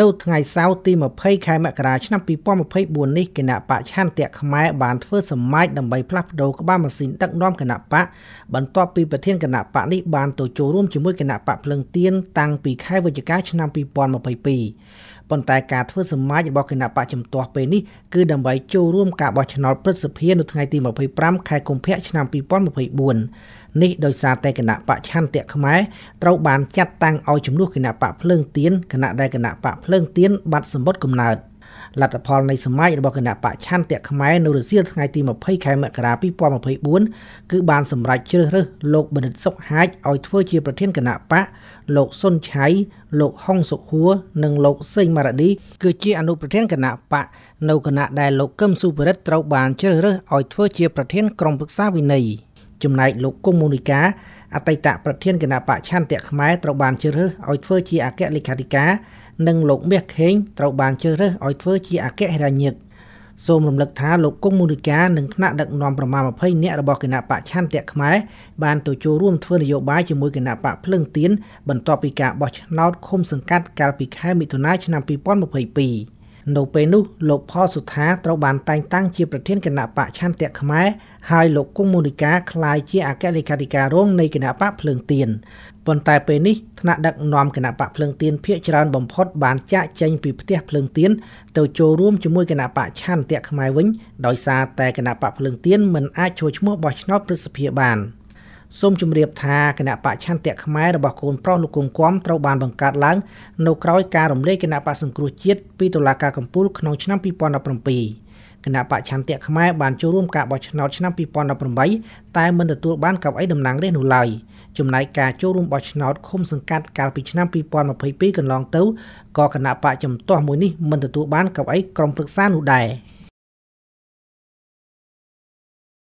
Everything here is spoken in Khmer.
នៅថ្ងៃសៅរ៍ទី20ខែមករាឆ្នាំ2024នេះគណៈបច្ឆន្ទៈខ្មែរបានធ្វើសមាជដើម្បីផ្លាស់ប្តូរក្បាលម៉ាស៊ីនដឹកនាំគណៈបកបន្ទាប់ពីប្រធានគណៈបកនេះបានទៅចូលរួមជាមួយគណៈបកភ្លឹងទៀនតាំងពីខែវិច្ឆិកាឆ្នាំ2022ប៉ុន្តែការធ្វើសមាជរបស់គណៈបច្ចុប្បន្នពេលនេះគឺដើម្បីចូលរួម ការបោះឆ្នោតព្រឹទ្ធសភានៅថ្ងៃទី25ខែកុម្ភៈឆ្នាំ2024នេះដោយសារតែគណៈបច្ឆន្ទៈខ្មែរត្រូវបានចាត់តាំងឲ្យជំនួសគណៈបកភ្លើងទៀនគណៈដែលគណៈបកភ្លើងទៀនបាត់សម្បត្តិកំណើត។លទ្ធផលនៃសម័យរបស់គណៈបច្ឆន្ទៈខ្មែរនៅរសៀលថ្ងៃទី20ខែមករា2024គឺបានសម្រេចជ្រើសរើសលោកបណ្ឌិតសុកហាជឲ្យធ្វើជាប្រធានគណៈបកលោកសុនឆៃលោកហុងសុខួរនិងលោកសេងម៉ារ៉ាឌីគឺជាអនុប្រធានគណៈបកនៅគណៈដែលលោកកឹមសុភិរិទ្ធត្រូវបានជ្រើសរើសឲ្យធ្វើជាប្រធានក្រុមប្រឹក្សាវិន័យចំណែកលោកគង់មូនីកាអតីតប្រធានគណៈបច្ឆន្ទៈខ្មែរត្រូវបានជ្រើសរើសឲ្យធ្វើជាអគ្គលេខាធិការនិងលោកមាសខេងត្រូវបានជ្រើសរើសឲ្យធ្វើជាអគ្គហិរញ្ញិកសូមរំលឹកថាលោកគង់មូនីកានិងថ្នាក់ដឹកនាំប្រមាណ20នាក់របស់គណៈបកឆន្ទៈខ្មែរបានទៅចូលរួមធ្វើនយោបាយជាមួយគណៈបកភ្លឹងទៀនបន្ទាប់ពីការបោះឆ្នោតឃុំសង្កាត់កាលពីខែមិថុនាឆ្នាំ2022នៅពេលនោះលោកផលសុថាត្រូវបានតែងតាំងជាប្រធានគណៈបកឆន្ទៈខ្មែរហើយលោកគង់មូនីកាក្លាយជាអគ្គលេខាធិការរងនៃគណៈបកភ្លើងទៀនប៉ុន្តែពេលនេះថ្នាក់ដឹកនាំគណៈបកភ្លើងទៀនភាកច្រើនបំផុតបានចាក់ចែងពីផ្ទះភ្លើងទៀនទៅចូលរួមជាមួយគណៈបកឆន្ទៈខ្មែរវិញ ដោយសារតែគណៈបកភ្លើងទៀនមិនអាចចូលឈ្មោះបោះឆ្នោតប្រសិទ្ធភាពបាន។សូមជម្រាបថាគណៈបច្ឆន្ទៈខ្មែររបស់កូនប្រុសលោកគង់គំត្រូវបានបង្កើតឡើងនៅក្រោយការរំលាយគណៈបក្សសង្គ្រោះជាតិពីតុលាការកំពូលក្នុងឆ្នាំ2017គណៈបច្ឆន្ទៈខ្មែរបានចូលរួមការបោះឆ្នោតឆ្នាំ2018តែមិនទទួលបានកៅអីតំណាងរាស្ត្រនោះឡើយចំណែកការចូលរួមបោះឆ្នោតឃុំសង្កាត់កាលពីឆ្នាំ2022កន្លងទៅក៏គណៈបច្ចំទាស់មួយនេះមិនទទួលបានកៅអីក្រុមប្រឹក្សានោះដែរ។